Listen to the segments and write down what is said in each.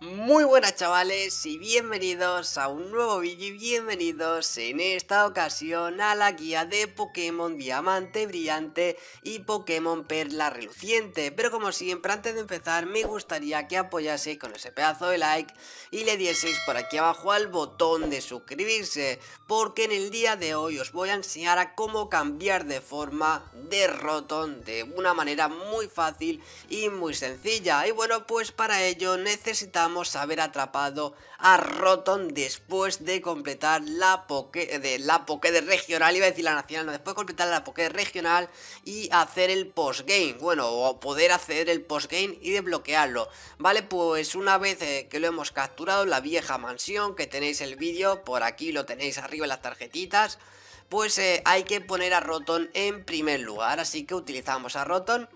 Muy buenas chavales y bienvenidos a un nuevo vídeo y bienvenidos en esta ocasión a la guía de Pokémon Diamante Brillante y Pokémon Perla Reluciente. Pero como siempre antes de empezar me gustaría que apoyaseis con ese pedazo de like y le dieseis por aquí abajo al botón de suscribirse porque en el día de hoy os voy a enseñar a cómo cambiar de forma de Rotom de una manera muy fácil y muy sencilla. Y bueno pues para ello necesitamos a haber atrapado a Roton después de completar la Pokédex, de la Poké de regional, iba a decir la nacional, no, después de completar la Poké regional y hacer el postgame, bueno, o poder hacer el postgame y desbloquearlo. Vale, pues una vez eh, que lo hemos capturado, la vieja mansión, que tenéis el vídeo, por aquí lo tenéis arriba en las tarjetitas, pues eh, hay que poner a Roton en primer lugar, así que utilizamos a Roton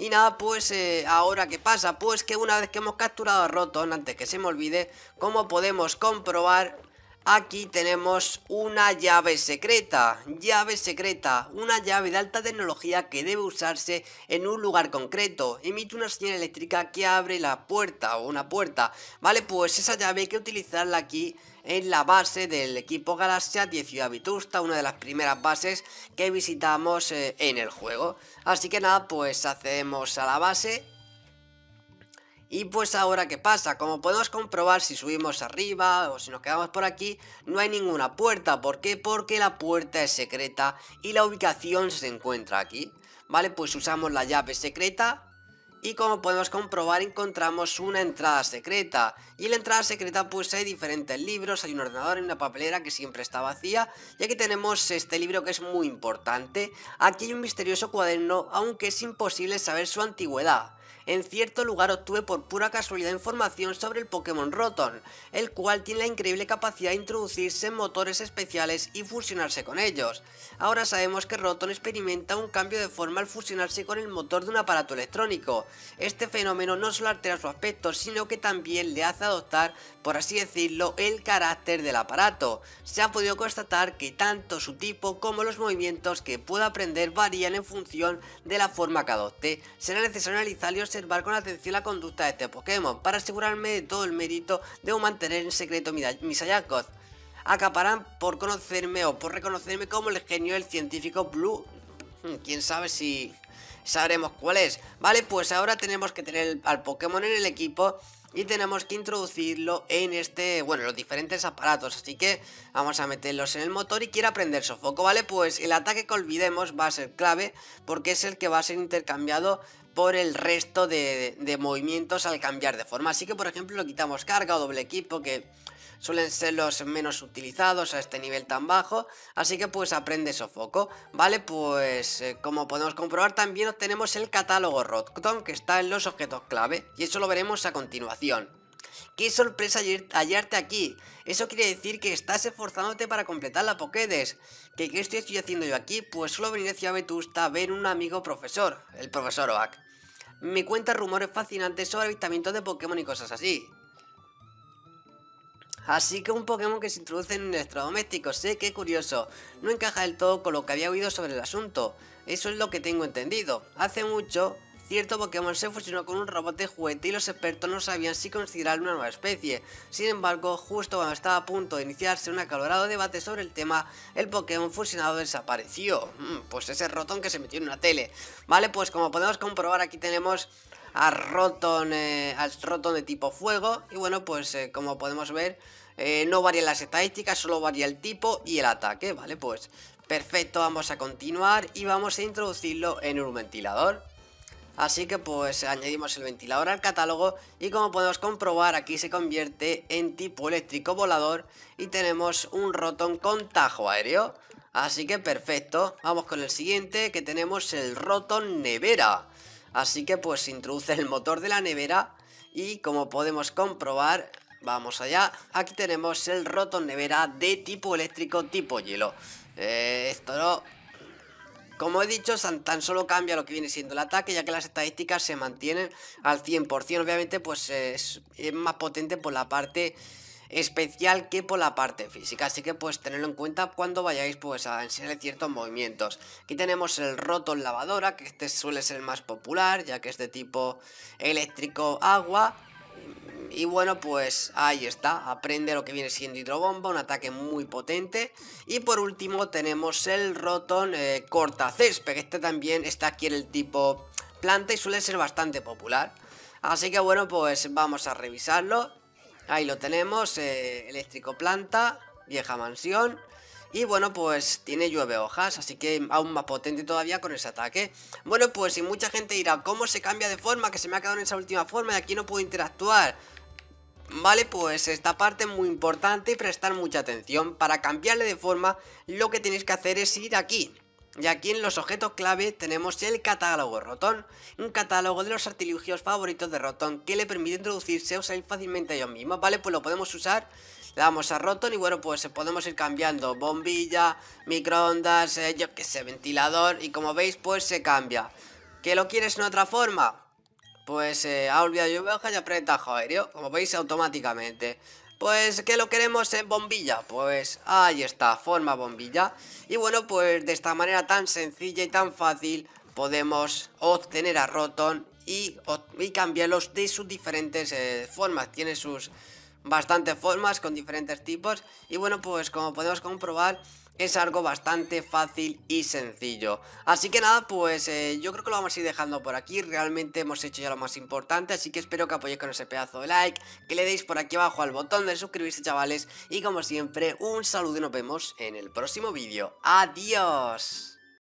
y nada, pues eh, ahora qué pasa, pues que una vez que hemos capturado a Roton antes que se me olvide, como podemos comprobar, Aquí tenemos una llave secreta, llave secreta, una llave de alta tecnología que debe usarse en un lugar concreto. Emite una señal eléctrica que abre la puerta o una puerta. Vale, pues esa llave hay que utilizarla aquí en la base del equipo Galaxia 18 Vitusta, una de las primeras bases que visitamos eh, en el juego. Así que nada, pues accedemos a la base y pues ahora, ¿qué pasa? Como podemos comprobar, si subimos arriba o si nos quedamos por aquí, no hay ninguna puerta. ¿Por qué? Porque la puerta es secreta y la ubicación se encuentra aquí. Vale, pues usamos la llave secreta y como podemos comprobar encontramos una entrada secreta. Y en la entrada secreta pues hay diferentes libros, hay un ordenador y una papelera que siempre está vacía. Y aquí tenemos este libro que es muy importante. Aquí hay un misterioso cuaderno, aunque es imposible saber su antigüedad en cierto lugar obtuve por pura casualidad información sobre el Pokémon Rotom, el cual tiene la increíble capacidad de introducirse en motores especiales y fusionarse con ellos. Ahora sabemos que Rotom experimenta un cambio de forma al fusionarse con el motor de un aparato electrónico. Este fenómeno no solo altera su aspecto, sino que también le hace adoptar, por así decirlo, el carácter del aparato. Se ha podido constatar que tanto su tipo como los movimientos que pueda aprender varían en función de la forma que adopte. Será necesario observar con atención la conducta de este Pokémon para asegurarme de todo el mérito debo mantener en secreto mis hallazgos. Acaparán por conocerme o por reconocerme como el genio del científico Blue. Hmm, quién sabe si sabremos cuál es. Vale, pues ahora tenemos que tener al Pokémon en el equipo y tenemos que introducirlo en este, bueno, los diferentes aparatos. Así que vamos a meterlos en el motor y quiere aprender sofoco, ¿vale? Pues el ataque que olvidemos va a ser clave porque es el que va a ser intercambiado por el resto de, movimientos al cambiar de forma. Así que, por ejemplo, lo quitamos carga o doble equipo, que suelen ser los menos utilizados a este nivel tan bajo. Así que, pues, aprende sofoco. Vale, pues, eh, como podemos comprobar, también obtenemos el catálogo Rotton. que está en los objetos clave. Y eso lo veremos a continuación. ¡Qué sorpresa hallarte aquí! Eso quiere decir que estás esforzándote para completar la Pokédex. ¿Qué, estoy haciendo yo aquí? Pues solo venir hacia Vetusta a ver un amigo profesor, el profesor Oak me cuenta rumores fascinantes sobre avistamientos de Pokémon y cosas así. Así que un Pokémon que se introduce en un doméstico, sé que curioso, no encaja del todo con lo que había oído sobre el asunto. Eso es lo que tengo entendido. Hace mucho Cierto Pokémon se fusionó con un robot de juguete y los expertos no sabían si considerar una nueva especie. Sin embargo, justo cuando estaba a punto de iniciarse un acalorado debate sobre el tema, el Pokémon fusionado desapareció. Mm, pues ese rotón que se metió en una tele. Vale, pues como podemos comprobar aquí tenemos a Rotón, eh, al rotón de tipo fuego. Y bueno, pues eh, como podemos ver, eh, no varían las estadísticas, solo varía el tipo y el ataque. Vale, pues perfecto, vamos a continuar y vamos a introducirlo en un ventilador así que pues añadimos el ventilador al catálogo y como podemos comprobar aquí se convierte en tipo eléctrico volador y tenemos un roton con tajo aéreo. Así que perfecto, vamos con el siguiente que tenemos el roton Nevera. Así que pues introduce el motor de la nevera y como podemos comprobar Vamos allá, aquí tenemos el roton Nevera de tipo eléctrico tipo hielo eh, Esto no, como he dicho, tan solo cambia lo que viene siendo el ataque, ya que las estadísticas se mantienen al 100%. Obviamente, pues es, más potente por la parte especial que por la parte física, así que pues tenerlo en cuenta cuando vayáis pues a enseñar ciertos movimientos. Aquí tenemos el roto lavadora, que este suele ser el más popular, ya que es de tipo eléctrico agua, y bueno, pues ahí está, aprende lo que viene siendo hidrobomba, un ataque muy potente. Y por último tenemos el rotón corta eh, Cortacésped, que este también está aquí en el tipo planta y suele ser bastante popular. Así que bueno, pues vamos a revisarlo. Ahí lo tenemos, eh, eléctrico planta, vieja mansión. Y bueno, pues tiene llueve hojas, así que aún más potente todavía con ese ataque. Bueno, pues si mucha gente dirá, ¿cómo se cambia de forma? Que se me ha quedado en esa última forma y aquí no puedo interactuar. Vale, pues esta parte es muy importante y prestar mucha atención. Para cambiarle de forma, lo que tenéis que hacer es ir aquí. Y aquí en los objetos clave tenemos el catálogo rotón un catálogo de los artilugios favoritos de rotón que le permite introducirse o salir fácilmente a ellos mismos, ¿vale? Pues lo podemos usar, le damos a rotón y bueno, pues podemos ir cambiando bombilla, microondas, eh, yo que sé, ventilador y como veis pues se cambia. ¿Que lo quieres en otra forma? pues ha eh, olvidado yo ya y aéreo, como veis automáticamente. Pues que lo queremos en bombilla, pues ahí está, forma bombilla. Y bueno, pues de esta manera tan sencilla y tan fácil podemos obtener a Roton y, cambiarlos de sus diferentes eh, formas. Tiene sus bastantes formas con diferentes tipos y bueno, pues como podemos comprobar es algo bastante fácil y sencillo. Así que nada, pues eh, yo creo que lo vamos a ir dejando por aquí. Realmente hemos hecho ya lo más importante, así que espero que apoyéis con ese pedazo de like, que le deis por aquí abajo al botón de suscribirse, chavales. Y como siempre, un saludo y nos vemos en el próximo vídeo. ¡Adiós!